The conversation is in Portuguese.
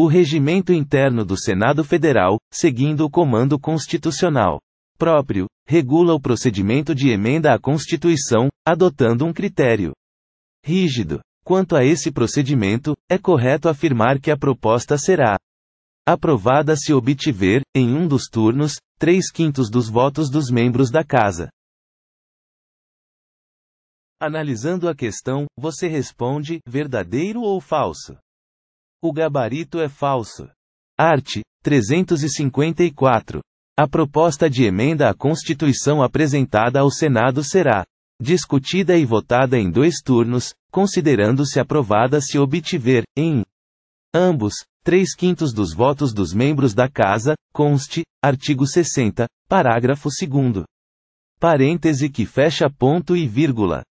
o regimento interno do Senado Federal, seguindo o comando constitucional próprio, regula o procedimento de emenda à Constituição, adotando um critério rígido. Quanto a esse procedimento, é correto afirmar que a proposta será aprovada se obtiver, em um dos turnos, três quintos dos votos dos membros da Casa. Analisando a questão, você responde verdadeiro ou falso? O gabarito é falso. Art. 354. A proposta de emenda à Constituição apresentada ao Senado será discutida e votada em dois turnos, considerando-se aprovada se obtiver, em ambos, três quintos dos votos dos membros da Casa, conste, artigo 60, parágrafo 2. Parêntese que fecha ponto e vírgula.